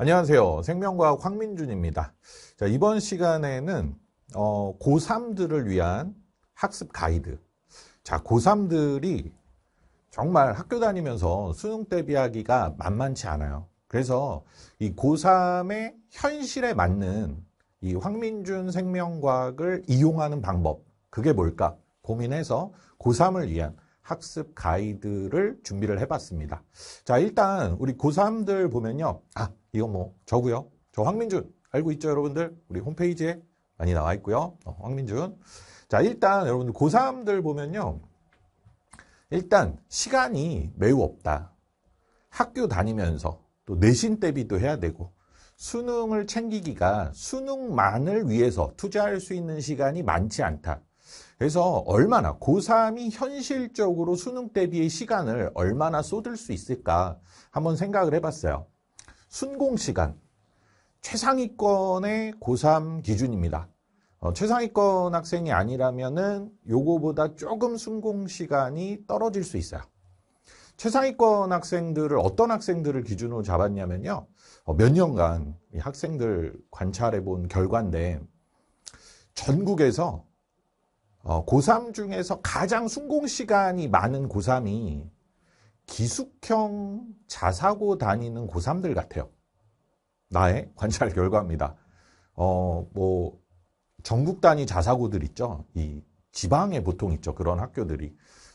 안녕하세요. 생명과학 황민준입니다. 자, 이번 시간에는 어, 고3들을 위한 학습 가이드. 자, 고3들이 정말 학교 다니면서 수능 대비하기가 만만치 않아요. 그래서 이 고3의 현실에 맞는 이 황민준 생명과학을 이용하는 방법. 그게 뭘까? 고민해서 고3을 위한 학습 가이드를 준비를 해봤습니다. 자, 일단 우리 고3들 보면요. 아, 이거 뭐 저고요. 저 황민준 알고 있죠, 여러분들? 우리 홈페이지에 많이 나와 있고요. 어, 황민준. 자, 일단 여러분들 고3들 보면요. 일단 시간이 매우 없다. 학교 다니면서 또 내신 대비도 해야 되고 수능을 챙기기가 수능만을 위해서 투자할 수 있는 시간이 많지 않다. 그래서 얼마나 고3이 현실적으로 수능 대비의 시간을 얼마나 쏟을 수 있을까 한번 생각을 해봤어요. 순공 시간 최상위권의 고3 기준입니다. 어, 최상위권 학생이 아니라면은 요거보다 조금 순공 시간이 떨어질 수 있어요. 최상위권 학생들을 어떤 학생들을 기준으로 잡았냐면요. 어, 몇 년간 학생들 관찰해 본 결과인데 전국에서 어, 고3 중에서 가장 순공 시간이 많은 고3이 기숙형 자사고 다니는 고3들 같아요. 나의 관찰 결과입니다. 어, 뭐, 전국 단위 자사고들 있죠. 이 지방에 보통 있죠. 그런 학교들이.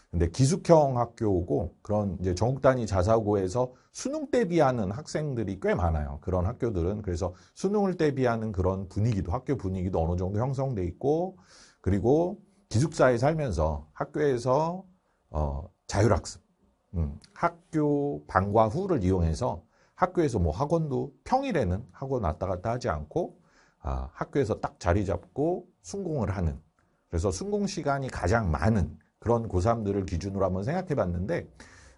근데 기숙형 학교고 그런 이제 전국 단위 자사고에서 수능 대비하는 학생들이 꽤 많아요. 그런 학교들은 그래서 수능을 대비하는 그런 분위기도 학교 분위기도 어느 정도 형성돼 있고 그리고 기숙사에 살면서 학교에서 어, 자율학습, 음, 학교 방과 후를 이용해서 학교에서 뭐 학원도 평일에는 학원 왔다 갔다 하지 않고 아, 학교에서 딱 자리 잡고 순공을 하는 그래서 순공 시간이 가장 많은 그런 고3들을 기준으로 한번 생각해 봤는데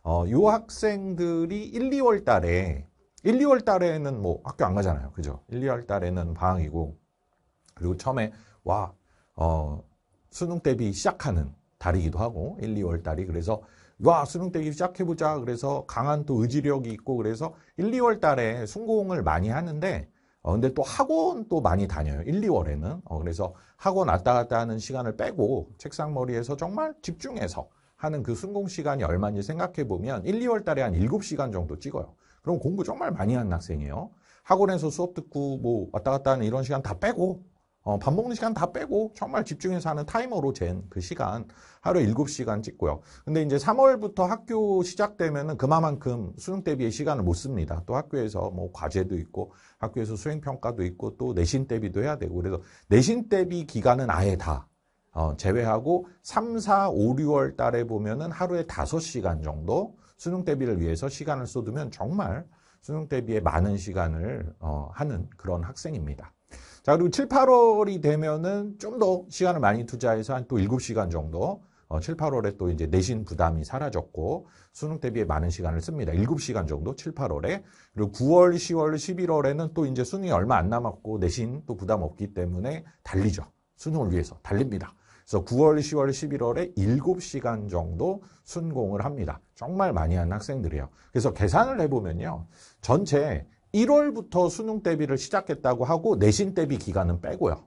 어, 요 학생들이 1, 2월 달에 1, 2월 달에는 뭐 학교 안 가잖아요. 그죠? 1, 2월 달에는 방학이고 그리고 처음에 와 어, 수능 대비 시작하는 달이기도 하고 1, 2월 달이 그래서 와 수능 대비 시작해보자 그래서 강한 또 의지력이 있고 그래서 1, 2월 달에 순공을 많이 하는데 어, 근데 또 학원 또 많이 다녀요. 1, 2월에는. 어, 그래서 학원 왔다 갔다 하는 시간을 빼고 책상머리에서 정말 집중해서 하는 그 순공 시간이 얼마인지 생각해 보면 1, 2월 달에 한 7시간 정도 찍어요. 그럼 공부 정말 많이 한 학생이에요. 학원에서 수업 듣고 뭐 왔다 갔다 하는 이런 시간 다 빼고 어, 밥 먹는 시간 다 빼고 정말 집중해서 하는 타이머로 잰 그 시간 하루 에 7시간 찍고요. 근데 이제 3월부터 학교 시작되면은 그만큼 수능 대비의 시간을 못 씁니다. 또 학교에서 뭐 과제도 있고 학교에서 수행 평가도 있고 또 내신 대비도 해야 되고 그래서 내신 대비 기간은 아예 다 어, 제외하고 3, 4, 5, 6월 달에 보면은 하루에 5시간 정도 수능 대비를 위해서 시간을 쏟으면 정말 수능 대비에 많은 시간을 어, 하는 그런 학생입니다. 자, 그리고 7, 8월이 되면은 좀 더 시간을 많이 투자해서 한 또 7시간 정도 어, 7, 8월에 또 이제 내신 부담이 사라졌고 수능 대비에 많은 시간을 씁니다. 7시간 정도 7, 8월에 그리고 9월, 10월, 11월에는 또 이제 수능이 얼마 안 남았고 내신 또 부담 없기 때문에 달리죠. 수능을 위해서 달립니다. 그래서 9월, 10월, 11월에 7시간 정도 순공을 합니다. 정말 많이 하는 학생들이에요. 그래서 계산을 해보면요. 전체 1월부터 수능 대비를 시작했다고 하고 내신 대비 기간은 빼고요.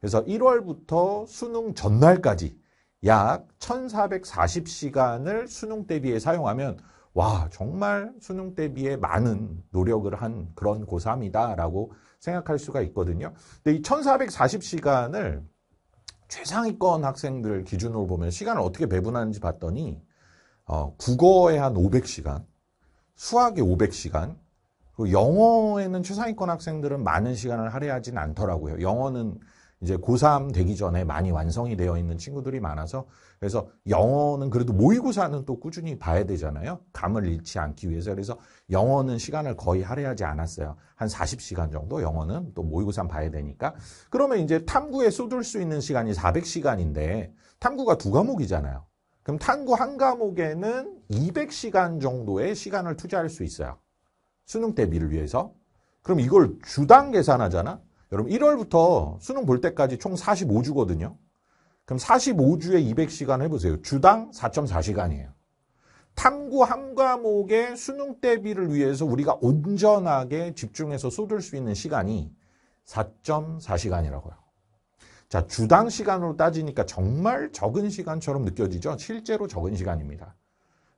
그래서 1월부터 수능 전날까지 약 1440시간을 수능 대비에 사용하면 와 정말 수능 대비에 많은 노력을 한 그런 고3이다라고 생각할 수가 있거든요. 근데 이 1440시간을 최상위권 학생들 기준으로 보면 시간을 어떻게 배분하는지 봤더니 어, 국어에 한 500시간, 수학에 500시간, 그 영어에는 최상위권 학생들은 많은 시간을 할애하진 않더라고요. 영어는 이제 고3 되기 전에 많이 완성이 되어 있는 친구들이 많아서 그래서 영어는 그래도 모의고사는 또 꾸준히 봐야 되잖아요. 감을 잃지 않기 위해서. 그래서 영어는 시간을 거의 할애하지 않았어요. 한 40시간 정도 영어는 또 모의고사 봐야 되니까. 그러면 이제 탐구에 쏟을 수 있는 시간이 400시간인데 탐구가 두 과목이잖아요. 그럼 탐구 한 과목에는 200시간 정도의 시간을 투자할 수 있어요. 수능 대비를 위해서. 그럼 이걸 주당 계산하잖아. 여러분 1월부터 수능 볼 때까지 총 45주거든요. 그럼 45주에 200시간 해보세요. 주당 4.4시간이에요. 탐구 한 과목의 수능 대비를 위해서 우리가 온전하게 집중해서 쏟을 수 있는 시간이 4.4시간이라고요. 자, 주당 시간으로 따지니까 정말 적은 시간처럼 느껴지죠? 실제로 적은 시간입니다.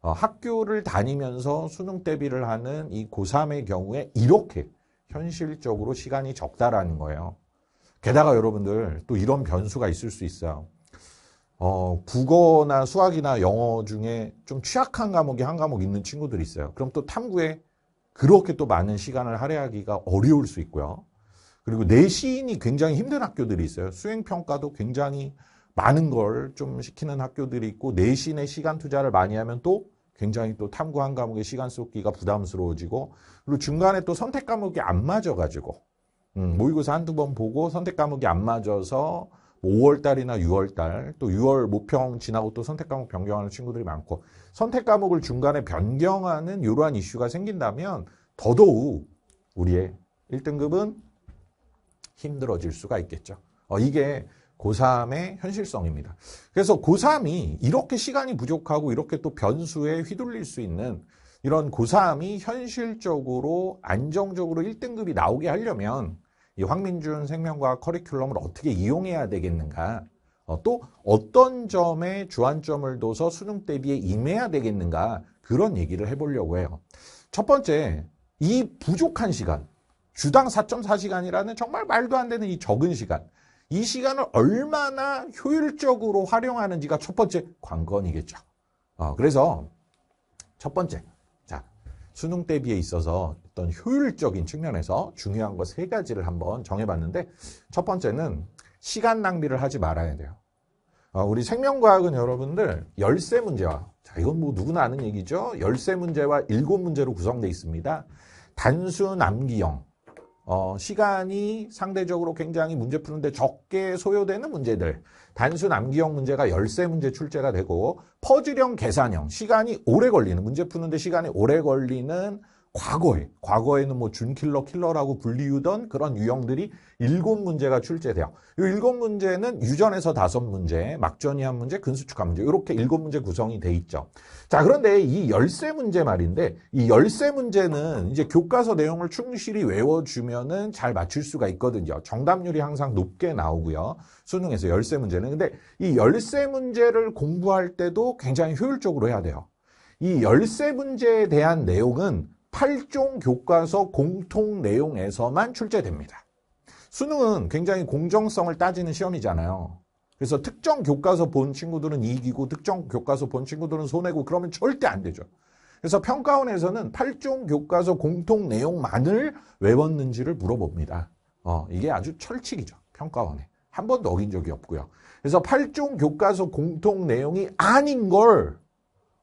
어, 학교를 다니면서 수능 대비를 하는 이 고3의 경우에 이렇게 현실적으로 시간이 적다라는 거예요. 게다가 여러분들 또 이런 변수가 있을 수 있어요. 어, 국어나 수학이나 영어 중에 좀 취약한 과목이 한 과목 있는 친구들이 있어요. 그럼 또 탐구에 그렇게 또 많은 시간을 할애하기가 어려울 수 있고요. 그리고 내신이 굉장히 힘든 학교들이 있어요. 수행평가도 굉장히 많은 걸 좀 시키는 학교들이 있고 내신에 시간 투자를 많이 하면 또 굉장히 또 탐구 한 과목의 시간 쏟기가 부담스러워지고 그리고 중간에 또 선택 과목이 안 맞아가지고 음, 모의고사 한두 번 보고 선택 과목이 안 맞아서 5월 뭐 달이나 6월 달, 또 6월 모평 지나고 또 선택 과목 변경하는 친구들이 많고 선택 과목을 중간에 변경하는 이러한 이슈가 생긴다면 더더욱 우리의 1등급은 힘들어질 수가 있겠죠. 어, 이게 고3의 현실성입니다. 그래서 고3이 이렇게 시간이 부족하고 이렇게 또 변수에 휘둘릴 수 있는 이런 고3이 현실적으로 안정적으로 1등급이 나오게 하려면 이 황민준 생명과학 커리큘럼을 어떻게 이용해야 되겠는가 어, 또 어떤 점에 주안점을 둬서 수능 대비에 임해야 되겠는가 그런 얘기를 해보려고 해요. 첫 번째, 이 부족한 시간, 주당 4.4시간이라는 정말 말도 안 되는 이 적은 시간, 이 시간을 얼마나 효율적으로 활용하는지가 첫 번째 관건이겠죠. 어, 그래서 첫 번째, 자 수능 대비에 있어서 어떤 효율적인 측면에서 중요한 것 세 가지를 한번 정해봤는데 첫 번째는 시간 낭비를 하지 말아야 돼요. 어, 우리 생명과학은 여러분들 열쇠 문제와 자 이건 뭐 누구나 아는 얘기죠. 열쇠 문제와 일곱 문제로 구성되어 있습니다. 단순 암기형 어, 시간이 상대적으로 굉장히 문제 푸는데 적게 소요되는 문제들. 단순 암기형 문제가 열쇠 문제 출제가 되고, 퍼즐형 계산형, 시간이 오래 걸리는, 문제 푸는데 시간이 오래 걸리는 과거에 과거에는 뭐 준킬러 킬러라고 불리우던 그런 유형들이 일곱 문제가 출제돼요. 이 일곱 문제는 유전에서 다섯 문제, 막전이 한 문제, 근수축한 문제 이렇게 일곱 문제 구성이 돼 있죠. 자 그런데 이 열세 문제 말인데 이 열세 문제는 이제 교과서 내용을 충실히 외워주면은 잘 맞출 수가 있거든요. 정답률이 항상 높게 나오고요. 수능에서 열세 문제는 근데 이 열세 문제를 공부할 때도 굉장히 효율적으로 해야 돼요. 이 열세 문제에 대한 내용은 8종 교과서 공통 내용에서만 출제됩니다. 수능은 굉장히 공정성을 따지는 시험이잖아요. 그래서 특정 교과서 본 친구들은 이기고 특정 교과서 본 친구들은 손해고 그러면 절대 안 되죠. 그래서 평가원에서는 8종 교과서 공통 내용만을 외웠는지를 물어봅니다. 어, 이게 아주 철칙이죠. 평가원에. 한 번도 어긴 적이 없고요. 그래서 8종 교과서 공통 내용이 아닌 걸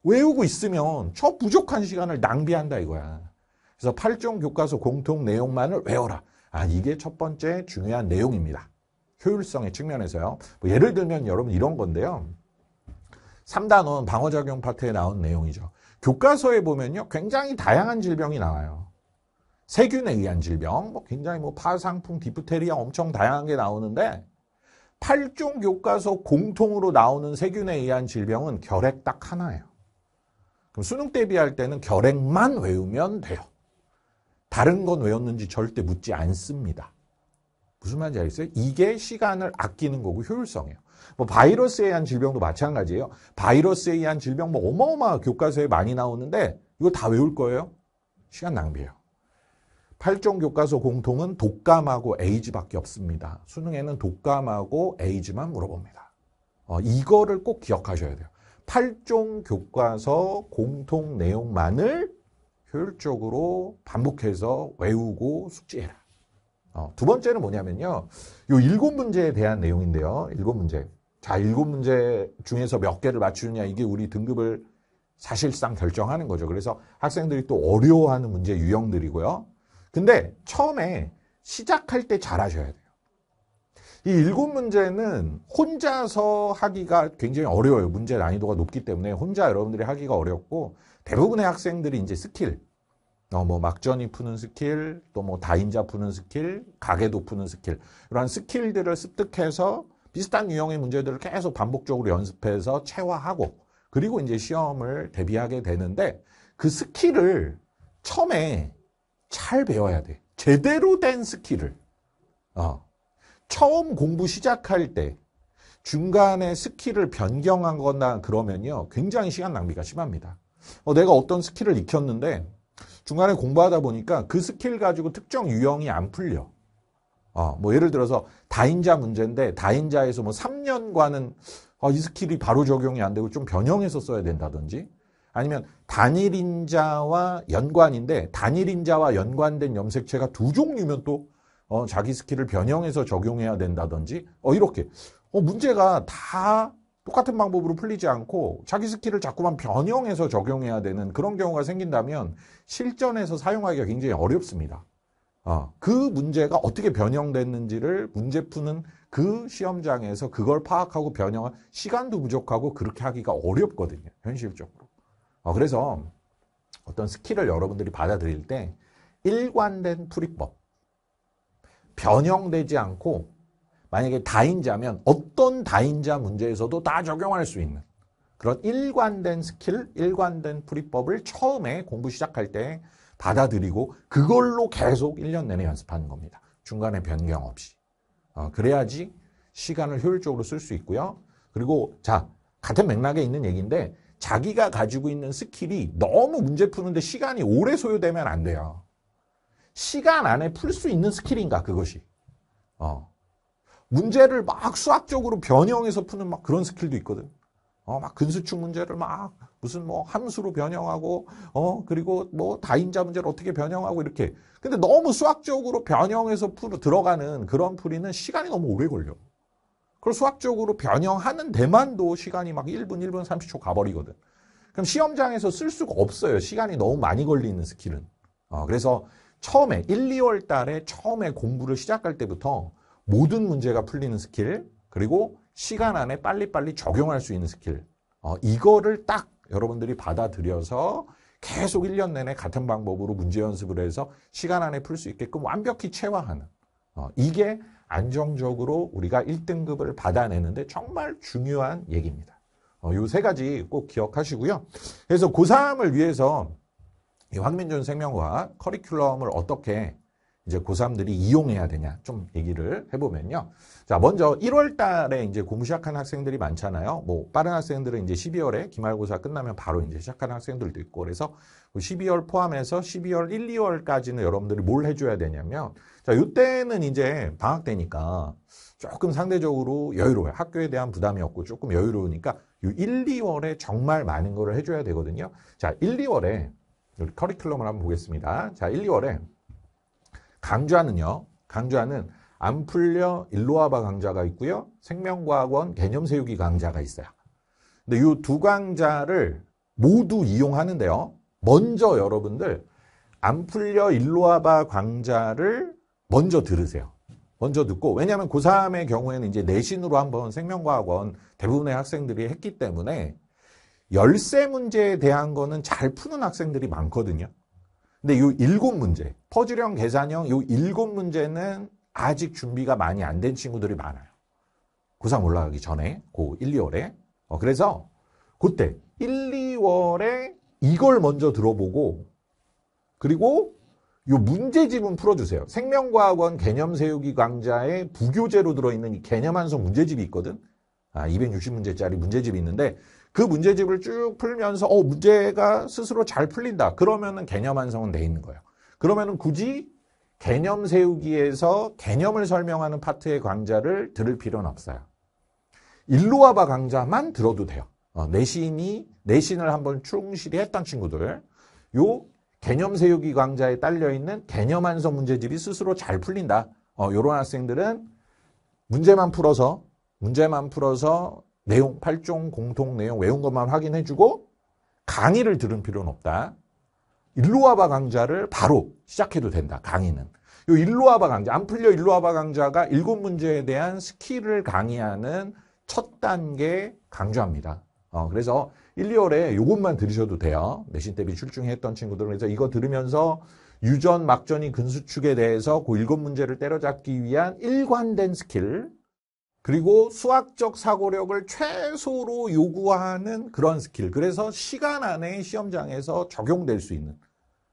외우고 있으면 저 부족한 시간을 낭비한다 이거야. 그래서 8종 교과서 공통 내용만을 외워라. 아, 이게 첫 번째 중요한 내용입니다. 효율성의 측면에서요. 뭐 예를 들면 여러분 이런 건데요. 3단원 방어작용 파트에 나온 내용이죠. 교과서에 보면요. 굉장히 다양한 질병이 나와요. 세균에 의한 질병, 뭐 굉장히 뭐 파상풍, 디프테리아 엄청 다양한 게 나오는데 8종 교과서 공통으로 나오는 세균에 의한 질병은 결핵 딱 하나예요. 그럼 수능 대비할 때는 결핵만 외우면 돼요. 다른 건 외웠는지 절대 묻지 않습니다. 무슨 말인지 알겠어요? 이게 시간을 아끼는 거고 효율성이에요. 뭐 바이러스에 의한 질병도 마찬가지예요. 바이러스에 의한 질병 뭐 어마어마한 교과서에 많이 나오는데 이거 다 외울 거예요? 시간 낭비예요. 8종 교과서 공통은 독감하고 에이즈밖에 없습니다. 수능에는 독감하고 에이즈만 물어봅니다. 어, 이거를 꼭 기억하셔야 돼요. 8종 교과서 공통 내용만을 효율적으로 반복해서 외우고 숙지해라. 어, 두 번째는 뭐냐면요. 요 일곱 문제에 대한 내용인데요. 일곱 문제. 자, 일곱 문제 중에서 몇 개를 맞추느냐. 이게 우리 등급을 사실상 결정하는 거죠. 그래서 학생들이 또 어려워하는 문제 유형들이고요. 근데 처음에 시작할 때 잘하셔야 돼요. 이 일곱 문제는 혼자서 하기가 굉장히 어려워요. 문제 난이도가 높기 때문에 혼자 여러분들이 하기가 어렵고 대부분의 학생들이 이제 스킬, 어, 뭐 막전이 푸는 스킬, 또 뭐 다인자 푸는 스킬, 가계도 푸는 스킬 이러한 스킬들을 습득해서 비슷한 유형의 문제들을 계속 반복적으로 연습해서 체화하고 그리고 이제 시험을 대비하게 되는데 그 스킬을 처음에 잘 배워야 돼. 제대로 된 스킬을. 어. 처음 공부 시작할 때 중간에 스킬을 변경한 거나 그러면요. 굉장히 시간 낭비가 심합니다. 어, 내가 어떤 스킬을 익혔는데 중간에 공부하다 보니까 그 스킬 가지고 특정 유형이 안 풀려. 어, 뭐 예를 들어서 다인자 문제인데 다인자에서 뭐 3년과는 어, 이 스킬이 바로 적용이 안 되고 좀 변형해서 써야 된다든지 아니면 단일인자와 연관인데 단일인자와 연관된 염색체가 두 종류면 또 어, 자기 스킬을 변형해서 적용해야 된다든지 어, 이렇게 어, 문제가 다 똑같은 방법으로 풀리지 않고 자기 스킬을 자꾸만 변형해서 적용해야 되는 그런 경우가 생긴다면 실전에서 사용하기가 굉장히 어렵습니다. 어, 그 문제가 어떻게 변형됐는지를 문제 푸는 그 시험장에서 그걸 파악하고 변형한 시간도 부족하고 그렇게 하기가 어렵거든요. 현실적으로. 어, 그래서 어떤 스킬을 여러분들이 받아들일 때 일관된 풀이법 변형되지 않고 만약에 다인자면 어떤 다인자 문제에서도 다 적용할 수 있는 그런 일관된 스킬, 일관된 풀이법을 처음에 공부 시작할 때 받아들이고 그걸로 계속 1년 내내 연습하는 겁니다. 중간에 변경 없이. 어, 그래야지 시간을 효율적으로 쓸 수 있고요. 그리고 자, 같은 맥락에 있는 얘기인데 자기가 가지고 있는 스킬이 너무 문제 푸는데 시간이 오래 소요되면 안 돼요. 시간 안에 풀 수 있는 스킬인가 그것이. 어. 문제를 막 수학적으로 변형해서 푸는 막 그런 스킬도 있거든. 어, 막 근수축 문제를 막 무슨 뭐 함수로 변형하고 어 그리고 뭐 다인자 문제를 어떻게 변형하고 이렇게. 근데 너무 수학적으로 변형해서 풀 들어가는 그런 풀이는 시간이 너무 오래 걸려. 그걸 수학적으로 변형하는 데만도 시간이 막 1분, 1분 30초 가버리거든. 그럼 시험장에서 쓸 수가 없어요. 시간이 너무 많이 걸리는 스킬은. 어, 그래서 처음에 1, 2월 달에 처음에 공부를 시작할 때부터 모든 문제가 풀리는 스킬 그리고 시간 안에 빨리빨리 적용할 수 있는 스킬 어, 이거를 딱 여러분들이 받아들여서 계속 1년 내내 같은 방법으로 문제 연습을 해서 시간 안에 풀 수 있게끔 완벽히 체화하는 어, 이게 안정적으로 우리가 1등급을 받아내는데 정말 중요한 얘기입니다. 어, 요 세 가지 꼭 기억하시고요. 그래서 고3을 위해서 황민준 생명과 커리큘럼을 어떻게 이제 고3들이 이용해야 되냐 좀 얘기를 해보면요. 자, 먼저 1월 달에 이제 공부 시작한 학생들이 많잖아요. 뭐 빠른 학생들은 이제 12월에 기말고사 끝나면 바로 이제 시작하는 학생들도 있고 그래서 12월 그 포함해서 12월 1, 2월까지는 여러분들이 뭘 해줘야 되냐면 자, 이때는 이제 방학 되니까 조금 상대적으로 여유로워요. 학교에 대한 부담이 없고 조금 여유로우니까 1, 2월에 정말 많은 거를 해줘야 되거든요. 자, 1, 2월에 커리큘럼을 한번 보겠습니다. 자, 1, 2월에 강좌는요. 강좌는 안 풀려 일로와바 강좌가 있고요. 생명과학원 개념 세우기 강좌가 있어요. 근데 이 두 강좌를 모두 이용하는데요. 먼저 여러분들 안 풀려 일로와바 강좌를 먼저 들으세요. 먼저 듣고 왜냐하면 고3의 경우에는 이제 내신으로 한번 생명과학원 대부분의 학생들이 했기 때문에 열쇠 문제에 대한 거는 잘 푸는 학생들이 많거든요. 근데 이 일곱 문제, 퍼즐형 계산형 이 일곱 문제는 아직 준비가 많이 안 된 친구들이 많아요. 고3 올라가기 전에, 고 1, 2월에. 어, 그래서 그때 1, 2월에 이걸 먼저 들어보고 그리고 이 문제집은 풀어주세요. 생명과학원 개념 세우기 강좌에 부교재로 들어있는 이 개념 한성 문제집이 있거든. 아, 260문제짜리 문제집이 있는데 그 문제집을 쭉 풀면서 어 문제가 스스로 잘 풀린다. 그러면은 개념 완성은 돼 있는 거예요. 그러면은 굳이 개념 세우기에서 개념을 설명하는 파트의 강좌를 들을 필요는 없어요. 일로와바 강좌만 들어도 돼요. 어, 내신이 내신을 한번 충실히 했던 친구들 요 개념 세우기 강좌에 딸려 있는 개념 완성 문제집이 스스로 잘 풀린다. 어, 요런 학생들은 문제만 풀어서 문제만 풀어서 내용, 8종 공통 내용 외운 것만 확인해주고 강의를 들은 필요는 없다. 일로와바 강좌를 바로 시작해도 된다. 강의는. 요 일로와바 강좌, 안 풀려 일로와바 강좌가 일곱 문제에 대한 스킬을 강의하는 첫 단계 강좌입니다. 어, 그래서 1, 2월에 요것만 들으셔도 돼요. 내신 대비 출중했던 친구들은 그래서 이거 들으면서 유전, 막전이 근수축에 대해서 그 일곱 문제를 때려잡기 위한 일관된 스킬, 그리고 수학적 사고력을 최소로 요구하는 그런 스킬. 그래서 시간 안에 시험장에서 적용될 수 있는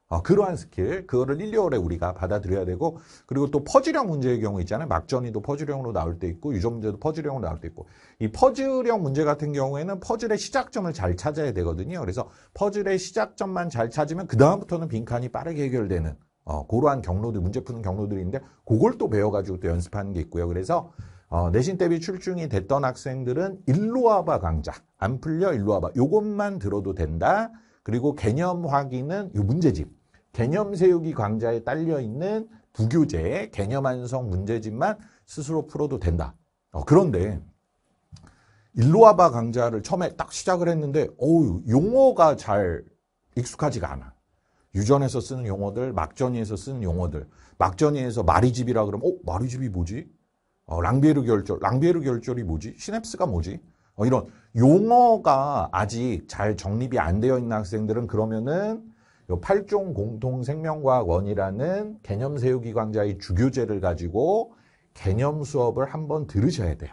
어, 그러한 스킬. 그거를 1, 2월에 우리가 받아들여야 되고 그리고 또 퍼즐형 문제의 경우 있잖아요. 막전이도 퍼즐형으로 나올 때 있고 유전 문제도 퍼즐형으로 나올 때 있고 이 퍼즐형 문제 같은 경우에는 퍼즐의 시작점을 잘 찾아야 되거든요. 그래서 퍼즐의 시작점만 잘 찾으면 그다음부터는 빈칸이 빠르게 해결되는 어, 그러한 경로들, 문제 푸는 경로들인데 그걸 또 배워가지고 또 연습하는 게 있고요. 그래서 어, 내신 대비 출중이 됐던 학생들은 일로 와봐 강좌 안 풀려 일로 와봐 요것만 들어도 된다. 그리고 개념 확인은 요 문제집 개념 세우기 강좌에 딸려 있는 부교재 개념 완성 문제집만 스스로 풀어도 된다. 어, 그런데 일로와바 강좌를 처음에 딱 시작을 했는데 어우 용어가 잘 익숙하지가 않아. 유전에서 쓰는 용어들, 막전이에서 쓰는 용어들. 막전이에서 마리집이라 그러면 어? 마리집이 뭐지? 어, 랑비에르 결절, 랑비에르 결절이 뭐지? 시냅스가 뭐지? 어, 이런 용어가 아직 잘 정립이 안 되어 있는 학생들은 그러면은 요 8종 공통 생명과학 원이라는 개념 세우기 강좌의 주교제를 가지고 개념 수업을 한번 들으셔야 돼요.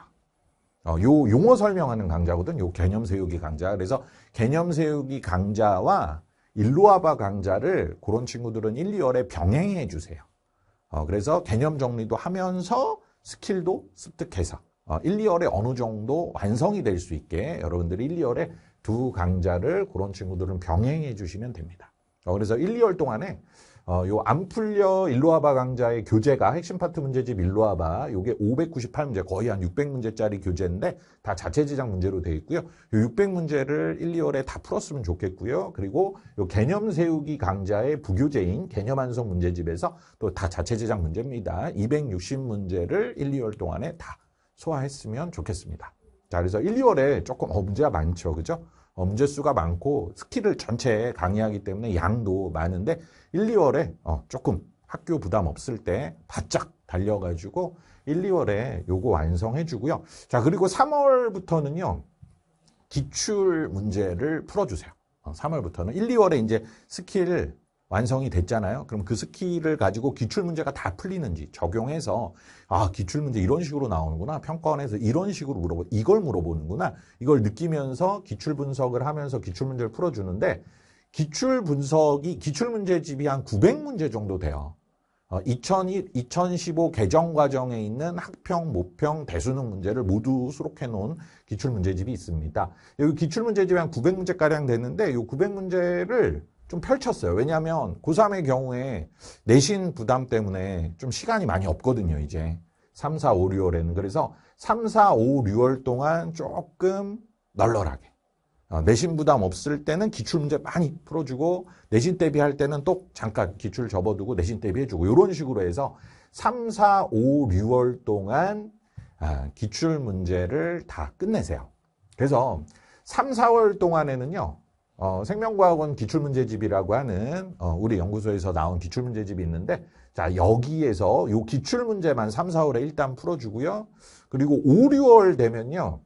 어, 요 용어 설명하는 강좌거든. 요 개념 세우기 강좌. 그래서 개념 세우기 강좌와 일루아바 강좌를 그런 친구들은 1, 2월에 병행해 주세요. 어, 그래서 개념 정리도 하면서 스킬도 습득해서 1, 어, 2월에 어느 정도 완성이 될 수 있게 여러분들이 1, 2월에 두 강좌를 그런 친구들은 병행해 주시면 됩니다. 어, 그래서 1, 2월 동안에 어, 요안 풀려 일로아바 강좌의 교재가 핵심 파트 문제집 일로아바 요게 598문제 거의 한 600문제짜리 교재인데 다 자체 제작 문제로 되어 있고요. 요 600문제를 1, 2월에 다 풀었으면 좋겠고요. 그리고 요 개념 세우기 강좌의 부교재인 개념 완성 문제집에서 또 다 자체 제작 문제입니다. 260문제를 1, 2월 동안에 다 소화했으면 좋겠습니다. 자, 그래서 1, 2월에 조금 어 문제가 많죠. 그죠? 엄제수가 많고 스킬을 전체 에 강의하기 때문에 양도 많은데 1, 2월에 어, 조금 학교 부담 없을 때 바짝 달려가지고 1, 2월에 요거 완성해주고요. 자 그리고 3월부터는요. 기출 문제를 풀어주세요. 3월부터는 어, 1, 2월에 이제 스킬 완성이 됐잖아요. 그럼 그 스킬을 가지고 기출 문제가 다 풀리는지 적용해서 아 기출 문제 이런 식으로 나오는구나 평가원에서 이런 식으로 물어보 이걸 물어보는구나 이걸 느끼면서 기출 분석을 하면서 기출 문제를 풀어주는데 기출 분석이 기출 문제집이 한 900문제 정도 돼요. 어, 2002, 2015 개정 과정에 있는 학평, 모평, 대수능 문제를 모두 수록해 놓은 기출 문제집이 있습니다. 여기 기출 문제집이 한 900문제가량 됐는데이 900문제를 좀 펼쳤어요. 왜냐하면 고3의 경우에 내신 부담 때문에 좀 시간이 많이 없거든요. 이제 3, 4, 5, 6월에는. 그래서 3, 4, 5, 6월 동안 조금 널널하게. 어, 내신 부담 없을 때는 기출문제 많이 풀어주고 내신 대비할 때는 또 잠깐 기출 접어두고 내신 대비해주고 이런 식으로 해서 3, 4, 5, 6월 동안 아, 기출문제를 다 끝내세요. 그래서 3, 4월 동안에는요. 어, 생명과학원 기출문제집이라고 하는 어, 우리 연구소에서 나온 기출문제집이 있는데 자 여기에서 요 기출문제만 3, 4월에 일단 풀어주고요. 그리고 5, 6월 되면요.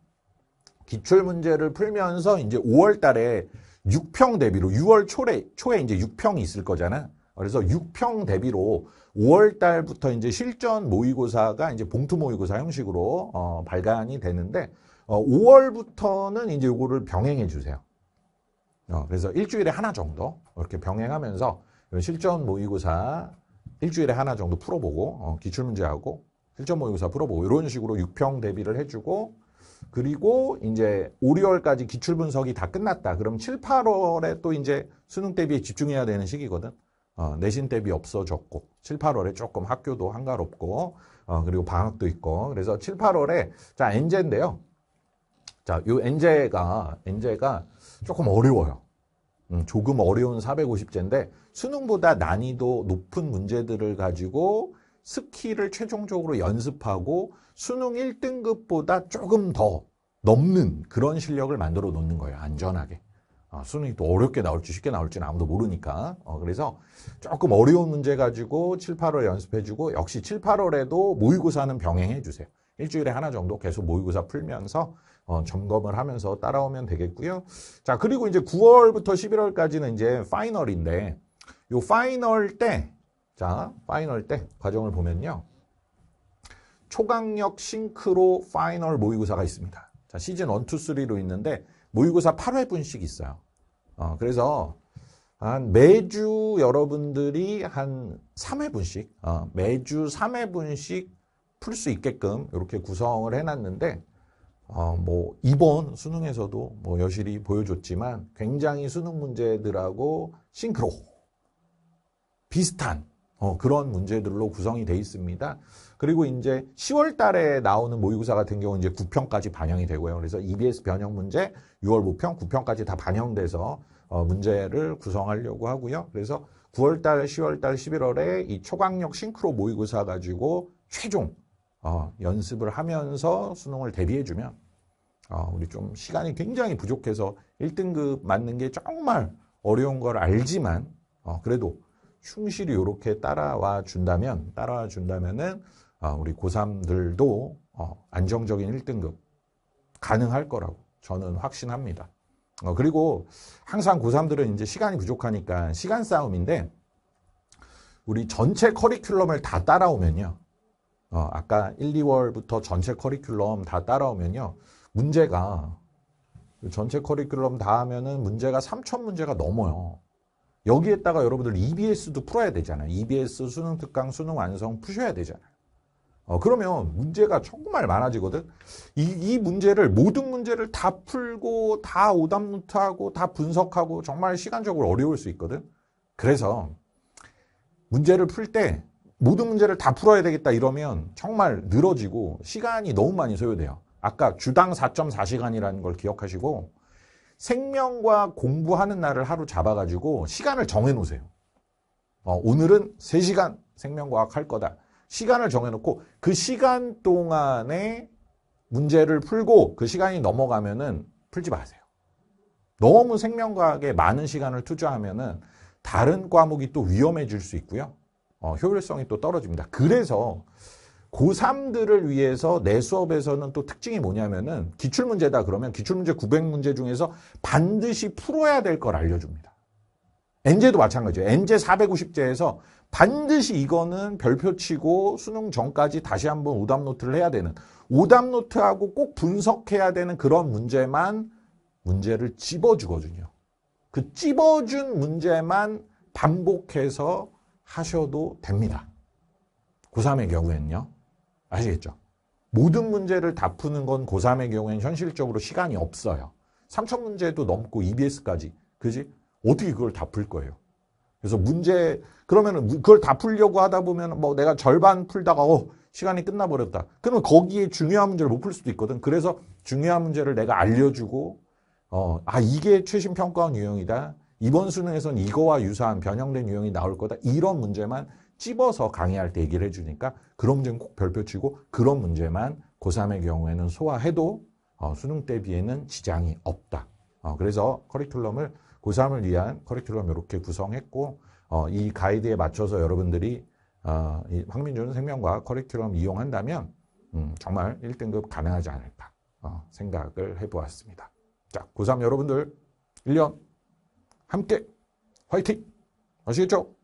기출문제를 풀면서 이제 5월 달에 6평 대비로 6월 초에, 초에 이제 6평이 있을 거잖아. 그래서 6평 대비로 5월 달부터 이제 실전 모의고사가 이제 봉투 모의고사 형식으로 어, 발간이 되는데 어, 5월부터는 이제 요거를 병행해 주세요. 어, 그래서 일주일에 하나 정도 이렇게 병행하면서 실전 모의고사 일주일에 하나 정도 풀어보고 어, 기출문제하고 실전 모의고사 풀어보고 이런 식으로 6평 대비를 해주고 그리고 이제 5, 6월까지 기출 분석이 다 끝났다. 그럼 7, 8월에 또 이제 수능 대비에 집중해야 되는 시기거든. 어, 내신 대비 없어졌고 7, 8월에 조금 학교도 한가롭고 어, 그리고 방학도 있고 그래서 7, 8월에 자 엔제인데요. 자, 요 엔제가 엔제가 조금 어려워요. 음, 조금 어려운 450제인데 수능보다 난이도 높은 문제들을 가지고 스킬을 최종적으로 연습하고 수능 1등급보다 조금 더 넘는 그런 실력을 만들어 놓는 거예요. 안전하게. 아, 수능이 또 어렵게 나올지 쉽게 나올지는 아무도 모르니까. 어, 그래서 조금 어려운 문제 가지고 7, 8월 연습해주고 역시 7, 8월에도 모의고사는 병행해주세요. 일주일에 하나 정도 계속 모의고사 풀면서 어, 점검을 하면서 따라오면 되겠고요. 자, 그리고 이제 9월부터 11월까지는 이제 파이널인데 요 파이널 때 자, 파이널 때 과정을 보면요. 초강력 싱크로 파이널 모의고사가 있습니다. 자, 시즌 1, 2, 3로 있는데 모의고사 8회분씩 있어요. 어, 그래서 한 매주 여러분들이 한 3회분씩, 어, 매주 3회분씩 풀 수 있게끔 이렇게 구성을 해놨는데 어, 뭐 이번 수능에서도 뭐 여실히 보여줬지만 굉장히 수능 문제들하고 싱크로 비슷한 어, 그런 문제들로 구성이 돼 있습니다. 그리고 이제 10월 달에 나오는 모의고사 같은 경우는 이제 9평까지 반영이 되고요. 그래서 EBS 변형 문제 6월 모평 9평까지 다 반영돼서 어, 문제를 구성하려고 하고요. 그래서 9월 달, 10월 달, 11월에 이 초강력 싱크로 모의고사 가지고 최종 어, 연습을 하면서 수능을 대비해주면 어, 우리 좀 시간이 굉장히 부족해서 1등급 맞는 게 정말 어려운 걸 알지만 어, 그래도 충실히 이렇게 따라와 준다면 따라와 준다면은 어, 우리 고3들도 어, 안정적인 1등급 가능할 거라고 저는 확신합니다. 어, 그리고 항상 고3들은 이제 시간이 부족하니까 시간 싸움인데 우리 전체 커리큘럼을 다 따라오면요. 어, 아까 1, 2월부터 전체 커리큘럼 다 따라오면요. 문제가 전체 커리큘럼 다 하면은 문제가 3천 문제가 넘어요. 여기에다가 여러분들 EBS도 풀어야 되잖아요. EBS 수능 특강 수능 완성 푸셔야 되잖아요. 어, 그러면 문제가 정말 많아지거든. 이, 이 문제를 모든 문제를 다 풀고 다 오답 노트하고 다 분석하고 정말 시간적으로 어려울 수 있거든. 그래서 문제를 풀때 모든 문제를 다 풀어야 되겠다 이러면 정말 늘어지고 시간이 너무 많이 소요돼요. 아까 주당 4.4시간이라는 걸 기억하시고 생명과 공부하는 날을 하루 잡아가지고 시간을 정해놓으세요. 어, 오늘은 3시간 생명과학 할 거다. 시간을 정해놓고 그 시간 동안에 문제를 풀고 그 시간이 넘어가면은 풀지 마세요. 너무 생명과학에 많은 시간을 투자하면은 다른 과목이 또 위험해질 수 있고요. 어, 효율성이 또 떨어집니다. 그래서 고3들을 위해서 내 수업에서는 또 특징이 뭐냐면은 기출문제다 그러면 기출문제 900문제 중에서 반드시 풀어야 될 걸 알려줍니다. n 제도 마찬가지예요. n 제 450제에서 반드시 이거는 별표 치고 수능 전까지 다시 한번 오답 노트를 해야 되는 오답 노트하고 꼭 분석해야 되는 그런 문제만 문제를 집어주거든요. 그 집어준 문제만 반복해서 하셔도 됩니다. 고3의 경우에는요. 아시겠죠? 모든 문제를 다 푸는 건 고3의 경우에는 현실적으로 시간이 없어요. 3천 문제도 넘고 EBS까지. 그지? 어떻게 그걸 다 풀 거예요? 그래서 문제, 그러면은 그걸 다 풀려고 하다 보면 뭐 내가 절반 풀다가, 어, 시간이 끝나버렸다. 그러면 거기에 중요한 문제를 못 풀 수도 있거든. 그래서 중요한 문제를 내가 알려주고, 어, 아, 이게 최신 평가원 유형이다. 이번 수능에서는 이거와 유사한 변형된 유형이 나올 거다. 이런 문제만 찝어서 강의할 때 얘기를 해주니까 그런 문제는 꼭 별표 치고 그런 문제만 고3의 경우에는 소화해도 어, 수능 대 비에는 지장이 없다. 어, 그래서 커리큘럼을 고3을 위한 커리큘럼 이렇게 구성했고 어, 이 가이드에 맞춰서 여러분들이 어, 이 황민준 생명과 커리큘럼 이용한다면 음, 정말 1등급 가능하지 않을까 어, 생각을 해보았습니다. 자, 고3 여러분들 1년 함께 화이팅! 아시겠죠?